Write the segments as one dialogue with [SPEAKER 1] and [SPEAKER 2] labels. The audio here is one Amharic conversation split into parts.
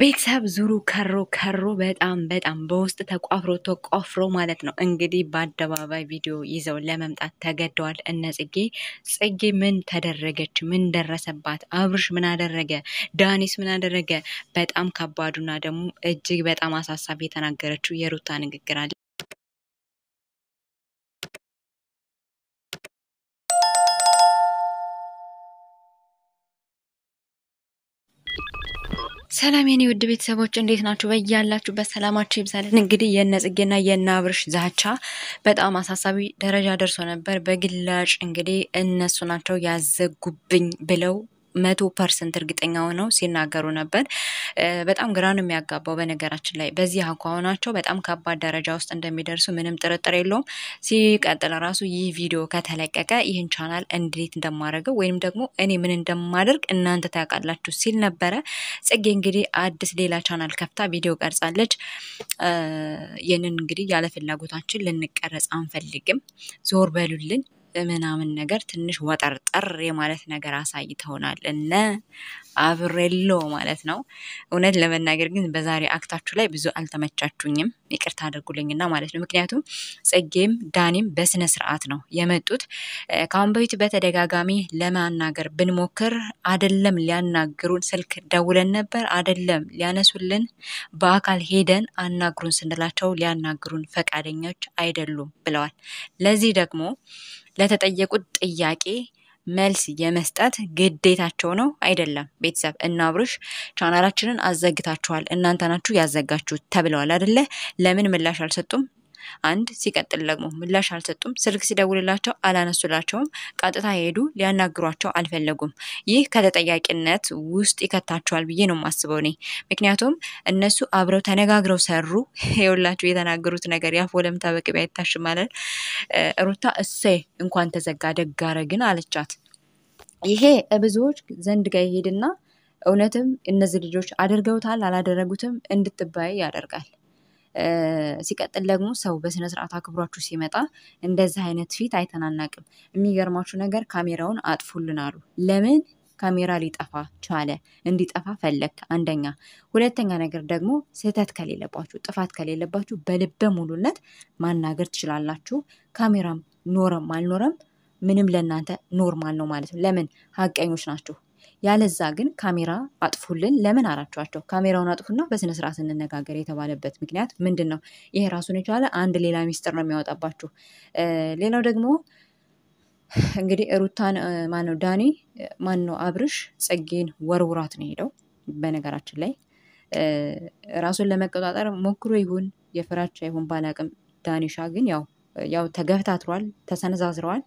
[SPEAKER 1] ቤተሰብ ዙሩ ከሮ ከሮ በጣም በጣም በውስጥ ተቋፍሮ ተቋፍሮ ማለት ነው። እንግዲህ በአደባባይ ቪዲዮ ይዘው ለመምጣት ተገደዋል እነ ጽጌ። ጽጌ ምን ተደረገች? ምን ደረሰባት? አብርሽ ምን አደረገ? ዳኒስ ምን አደረገ? በጣም ከባዱና ደግሞ እጅግ በጣም አሳሳቢ የተናገረችው የሩታ ንግግር አለ። ሰላም የኔ ውድ ቤተሰቦች እንዴት ናችሁ? በያላችሁበት ሰላማችሁ ይብዛለን። እንግዲህ የነጽጌና የናብርሽ የነ አብርሽ ዛቻ በጣም አሳሳቢ ደረጃ ደርሶ ነበር። በግላጭ እንግዲህ እነሱ ናቸው ያዘጉብኝ ብለው መቶ ፐርሰንት እርግጠኛ ሆነው ሲናገሩ ነበር። በጣም ግራን የሚያጋባው። በነገራችን ላይ በዚህ አኳኋናቸው በጣም ከባድ ደረጃ ውስጥ እንደሚደርሱ ምንም ጥርጥር የለውም። ሲቀጥል ራሱ ይህ ቪዲዮ ከተለቀቀ ይህን ቻናል እንዴት እንደማደርገው ወይም ደግሞ እኔ ምን እንደማደርግ እናንተ ታውቃላችሁ ሲል ነበረ። ጽጌ እንግዲህ አዲስ ሌላ ቻናል ከፍታ ቪዲዮ ቀርጻለች። ይህንን እንግዲህ ያለ ፍላጎታችን ልንቀረጽ አንፈልግም። ዞር በሉልን። ምናምን ነገር ትንሽ ወጠርጠር የማለት ነገር አሳይተውናል። እነ አብሬሎ ማለት ነው። እውነት ለመናገር ግን በዛሬ አክታችሁ ላይ ብዙ አልተመቻችሁኝም፣ ይቅርታ አድርጉልኝና ማለት ነው። ምክንያቱም ጽጌም ዳኒም በስነ ስርዓት ነው የመጡት። ከአሁን በፊት በተደጋጋሚ ለማናገር ብንሞክር አደለም ሊያናግሩን፣ ስልክ ደውለን ነበር አደለም ሊያነሱልን፣ በአካል ሄደን አናግሩን ስንላቸው ሊያናግሩን ፈቃደኞች አይደሉም ብለዋል። ለዚህ ደግሞ ለተጠየቁት ጥያቄ መልስ የመስጠት ግዴታቸው ነው አይደለም? ቤተሰብ እና አብርሽ ቻናላችንን አዘግታችኋል፣ እናንተ ናችሁ ያዘጋችሁት ተብለዋል አደለ? ለምን ምላሽ አልሰጡም? አንድ ሲቀጥል ደግሞ ምላሽ አልሰጡም። ስልክ ሲደውልላቸው አላነሱላቸውም። ቀጥታ ሄዱ፣ ሊያናግሯቸው አልፈለጉም። ይህ ከተጠያቂነት ውስጥ ይከታቸዋል ብዬ ነው የማስበው እኔ። ምክንያቱም እነሱ አብረው ተነጋግረው ሰሩ። የወላቸው የተናገሩት ነገር ያፍ ወለምታ በቅቤ ማለት ሩታ እሰይ እንኳን ተዘጋ ደጋረ ግን አለቻት። ይሄ ብዙዎች ዘንድ ጋር ይሄድና እውነትም እነዚህ ልጆች አድርገውታል አላደረጉትም እንድትባይ ያደርጋል። ሲቀጥል ደግሞ ሰው በስነ ስርዓት አክብሯችሁ ሲመጣ እንደዚህ አይነት ፊት አይተናናቅም። የሚገርማችሁ ነገር ካሜራውን አጥፉልን አሉ። ለምን ካሜራ ሊጠፋ ቻለ? እንዲጠፋ ፈለግ? አንደኛ። ሁለተኛ ነገር ደግሞ ስህተት ከሌለባችሁ፣ ጥፋት ከሌለባችሁ በልበ ሙሉነት ማናገር ትችላላችሁ። ካሜራም ኖረም አልኖረም ምንም ለእናንተ ኖርማል ነው ማለት ነው። ለምን ሀቀኞች ናችሁ። ያለዛ ግን ካሜራ አጥፉልን ለምን አላችኋቸው። ካሜራውን አጥፉና በስነስርዓት እንነጋገር የተባለበት ምክንያት ምንድን ነው? ይሄ ራሱን የቻለ አንድ ሌላ ሚስጥር ነው የሚያወጣባችሁ። ሌላው ደግሞ እንግዲህ ሩታን ማነው ዳኒ ማን ነው አብርሽ ጽጌን ወርውራት ነው ሄደው። በነገራችን ላይ ራሱን ለመቆጣጠር ሞክሮ ይሁን የፍራቻ ይሁን ባላቅም ዳኒሻ ግን ያው ያው ተገፍታትሯል፣ ተሰነዛዝረዋል።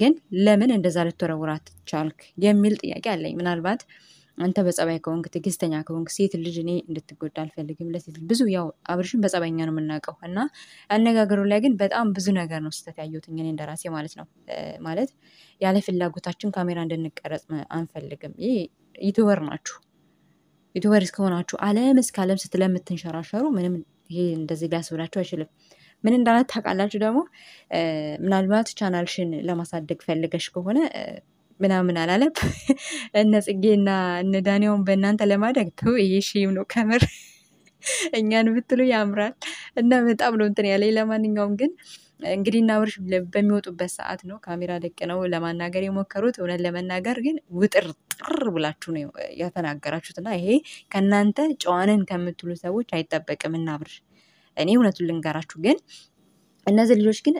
[SPEAKER 1] ግን ለምን እንደዛ ልትወረውራት ቻልክ የሚል ጥያቄ አለኝ። ምናልባት አንተ በጸባይ ከሆንክ ትዕግስተኛ ከሆንክ ሴት ልጅ እኔ እንድትጎዳ አልፈልግም። ለሴት ልጅ ብዙ ያው አብርሽን በጸባይኛ ነው የምናውቀው እና አነጋገሩ ላይ ግን በጣም ብዙ ነገር ነው ስህተት ያየሁት እኔ እንደራሴ ማለት ነው። ማለት ያለ ፍላጎታችን ካሜራ እንድንቀረጽ አንፈልግም። ይህ ዩቱበር ናችሁ፣ ዩቱበር እስከሆናችሁ አለም እስከ አለም ስትለምትንሸራሸሩ ምንም ይሄ እንደዚህ ሊያስብላችሁ አይችልም። ምን እንዳላት ታውቃላችሁ። ደግሞ ምናልባት ቻናልሽን ለማሳደግ ፈልገሽ ከሆነ ምናምን አላለም። እነ ጽጌና እነ ዳንያውን በእናንተ ለማደግ ተው። ይሄ ነው ከምር እኛን ብትሉ ያምራል። እና በጣም ነው እንትን ያለ። ለማንኛውም ግን እንግዲህ እና ብርሽ በሚወጡበት ሰዓት ነው ካሜራ ደቅ ነው ለማናገር የሞከሩት። እውነት ለመናገር ግን ጥር ብላችሁ ነው የተናገራችሁት። እና ይሄ ከእናንተ ጨዋነን ከምትሉ ሰዎች አይጠበቅም እና ብርሽ እኔ እውነቱን ልንገራችሁ ግን እነዚህ ልጆች ግን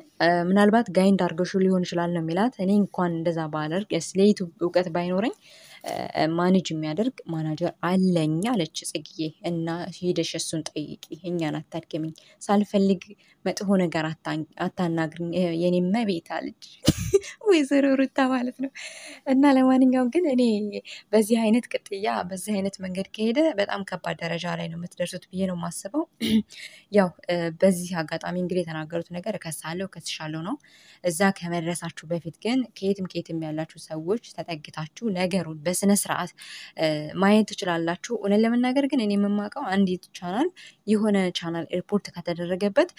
[SPEAKER 1] ምናልባት ጋይንድ አድርገሹ ሊሆን ይችላል ነው የሚላት። እኔ እንኳን እንደዛ ባላደርግ ለዩቱብ እውቀት ባይኖረኝ ማኔጅ የሚያደርግ ማናጀር አለኝ አለች ጽግዬ። እና ሄደሽ እሱን ጠይቂ፣ እኛን አታድገሚኝ፣ ሳልፈልግ መጥፎ ነገር አታናግርኝ፣ የኔማ ቤት አለች ወይዘሮ ሩታ ማለት ነው። እና ለማንኛውም ግን እኔ በዚህ አይነት ቅጥያ በዚህ አይነት መንገድ ከሄደ በጣም ከባድ ደረጃ ላይ ነው የምትደርሱት ብዬ ነው የማስበው። ያው በዚህ አጋጣሚ እንግዲህ የተናገሩት ነገር እከሳለሁ እከስሻለሁ ነው። እዛ ከመድረሳችሁ በፊት ግን ከየትም ከየትም ያላችሁ ሰዎች ተጠግታችሁ ነገሩን በስነ ስርዓት ማየት ትችላላችሁ። እውነት ለመናገር ግን እኔ የምማውቀው አንዲት ቻናል የሆነ ቻናል ሪፖርት ከተደረገበት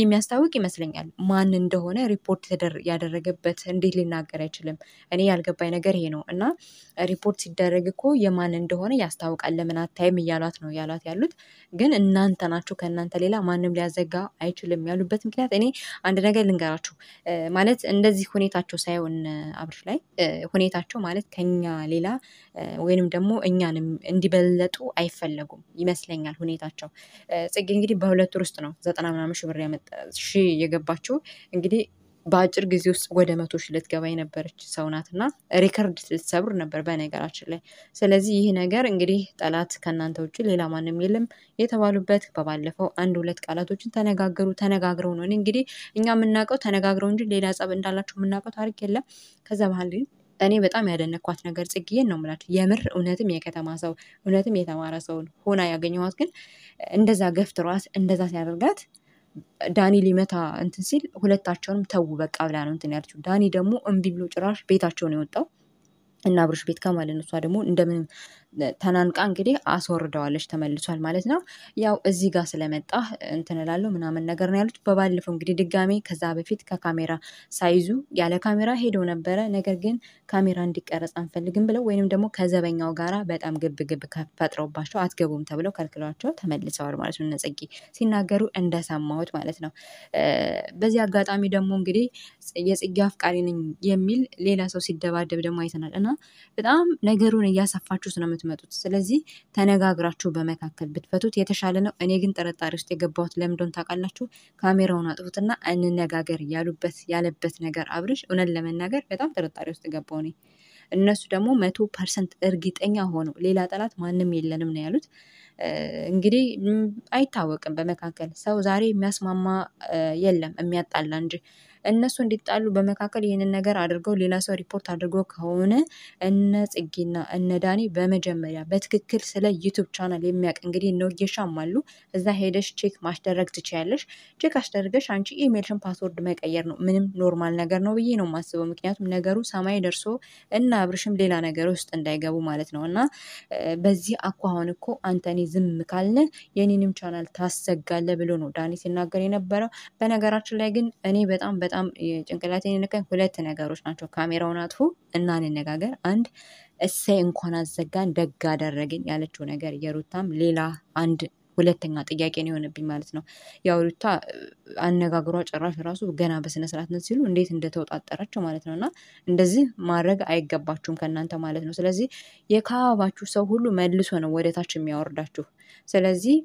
[SPEAKER 1] የሚያስታውቅ ይመስለኛል። ማን እንደሆነ ሪፖርት ያደረገበት እንዴት ሊናገር አይችልም? እኔ ያልገባኝ ነገር ይሄ ነው እና ሪፖርት ሲደረግ እኮ የማን እንደሆነ ያስታውቃል። ለምን አታይም እያሏት ነው ያሏት ያሉት ግን እናንተ ናችሁ። ከእናንተ ሌላ ማንም ሊያዘጋ አይችልም ያሉበት ምክንያት እኔ አንድ ነገር ልንገራችሁ ማለት እንደዚህ ሁኔታቸው ሳይሆን አብርሽ ላይ ሁኔታቸው ማለት ከኛ ሌላ ወይንም ደግሞ እኛንም እንዲበለጡ አይፈለጉም ይመስለኛል ሁኔታቸው። ጽጌ እንግዲህ በሁለት ወር ውስጥ ነው ዘጠና ምናምን ሺህ ብር ሺ የገባችው እንግዲህ በአጭር ጊዜ ውስጥ ወደ መቶ ሺህ ልትገባ የነበረች ሰው ናትና ሪከርድ ልትሰብር ነበር በነገራችን ላይ። ስለዚህ ይህ ነገር እንግዲህ ጠላት ከእናንተ ውጭ ሌላ ማንም የለም የተባሉበት በባለፈው አንድ ሁለት ቃላቶችን ተነጋገሩ። ተነጋግረው ነው እንግዲህ እኛ የምናውቀው ተነጋግረው እንጂ ሌላ ጸብ እንዳላቸው የምናውቀው ታሪክ የለም። ከዛ ባህል ግን እኔ በጣም ያደነኳት ነገር ጽጌን ነው ምላችሁ። የምር እውነትም የከተማ ሰው እውነትም የተማረ ሰውን ሆና ያገኘኋት ግን እንደዛ ገፍትሯት እንደዛ ሲያደርጋት ዳኒ ሊመታ እንትን ሲል ሁለታቸውንም ተዉ በቃ ብላ ነው እንትን ያለችው። ዳኒ ደግሞ እምቢ ብሎ ጭራሽ ቤታቸውን የወጣው እና አብርሽ ቤት ጋር ነው። እሷ ደግሞ እንደምንም ተናንቃ እንግዲህ አስወርደዋለች ተመልሷል ማለት ነው። ያው እዚህ ጋር ስለመጣ እንትን ምናምን ነገር ነው ያሉት። በባለፈው እንግዲህ ድጋሜ ከዛ በፊት ከካሜራ ሳይዙ ያለ ካሜራ ሄደው ነበረ። ነገር ግን ካሜራ እንዲቀረጽ አንፈልግም ብለው ወይንም ደግሞ ከዘበኛው ጋራ በጣም ግብ ግብ ፈጥረውባቸው አትገቡም ተብለው ከልክሏቸው ተመልሰዋል ማለት ነው። እነ ሲናገሩ እንደሰማሁት ማለት ነው። በዚህ አጋጣሚ ደግሞ እንግዲህ የጽጌ አፍቃሪ ነኝ የሚል ሌላ ሰው ሲደባደብ ደግሞ አይተናል እና በጣም ነገሩን እያሰፋችሁ ነው የምትመጡት። ስለዚህ ተነጋግራችሁ በመካከል ብትፈቱት የተሻለ ነው። እኔ ግን ጥርጣሬ ውስጥ የገባሁት ለምንድን ታውቃላችሁ? ካሜራውን አጥፉትና እንነጋገር ያሉበት ያለበት ነገር አብርሽ፣ እውነት ለመናገር በጣም ጠረጣሪ ውስጥ ገባሁ እኔ። እነሱ ደግሞ መቶ ፐርሰንት እርግጠኛ ሆነው ሌላ ጠላት ማንም የለንም ነው ያሉት። እንግዲህ አይታወቅም። በመካከል ሰው ዛሬ የሚያስማማ የለም የሚያጣላ እንጂ እነሱ እንዲጣሉ በመካከል ይህንን ነገር አድርገው ሌላ ሰው ሪፖርት አድርገው ከሆነ እነ ጽጌና እነ ዳኒ በመጀመሪያ በትክክል ስለ ዩቱብ ቻናል የሚያውቅ እንግዲህ ኖጌሻም አሉ እዛ ሄደሽ ቼክ ማስደረግ ትችያለሽ። ቼክ አስደርገሽ አንቺ ኢሜልሽን ፓስወርድ መቀየር ነው ምንም ኖርማል ነገር ነው ብዬ ነው የማስበው። ምክንያቱም ነገሩ ሰማይ ደርሶ እና አብርሽም ሌላ ነገር ውስጥ እንዳይገቡ ማለት ነው እና በዚህ አኳሁን እኮ አንተኒ ዝም ካልን የኔንም ቻናል ታሰጋለ ብሎ ነው ዳኒ ሲናገር የነበረው። በነገራችን ላይ ግን እኔ በጣም በጣም በጣም ጭንቅላቴን የነካኝ ሁለት ነገሮች ናቸው። ካሜራውን አጥፎ እና እንነጋገር፣ አንድ እሰይ እንኳን አዘጋን ደግ አደረግን ያለችው ነገር የሩታም ሌላ አንድ ሁለተኛ ጥያቄ ነው የሆነብኝ ማለት ነው። ያው ሩታ አነጋግሯ ጭራሽ ራሱ ገና በስነ ሲሉ እንዴት እንደተወጣጠራቸው ማለት ነው። እና እንደዚህ ማድረግ አይገባችሁም ከእናንተ ማለት ነው። ስለዚህ የካባባችሁ ሰው ሁሉ መልሶ ነው ወደታች የሚያወርዳችሁ። ስለዚህ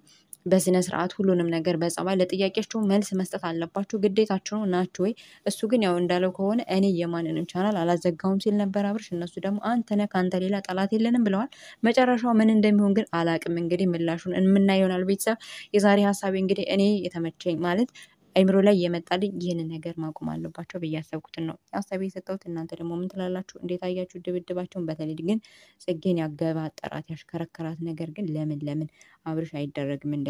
[SPEAKER 1] በስነ ስርዓት ሁሉንም ነገር በጸባይ ለጥያቄያችሁ መልስ መስጠት አለባችሁ፣ ግዴታችሁ ነው። ናችሁ ወይ? እሱ ግን ያው እንዳለው ከሆነ እኔ የማንንም ቻናል አላዘጋውም ሲል ነበር አብርሽ። እነሱ ደግሞ አንተ ነህ ከአንተ ሌላ ጠላት የለንም ብለዋል። መጨረሻው ምን እንደሚሆን ግን አላቅም። እንግዲህ ምላሹን የምናየው ይሆናል። ቤተሰብ የዛሬ ሀሳቤ እንግዲህ እኔ የተመቸኝ ማለት አይምሮ ላይ የመጣልኝ ይህንን ነገር ማቆም አለባቸው ብዬ ያሰብኩትን ነው ሀሳቤ የሰጠሁት። እናንተ ደግሞ ምን ትላላችሁ? እንዴት አያችሁ ድብድባቸውን? በተለይ ግን ጽጌን ያገባጠራት ያሽከረከራት ነገር ግን ለምን ለምን አብርሽ አይደረግም?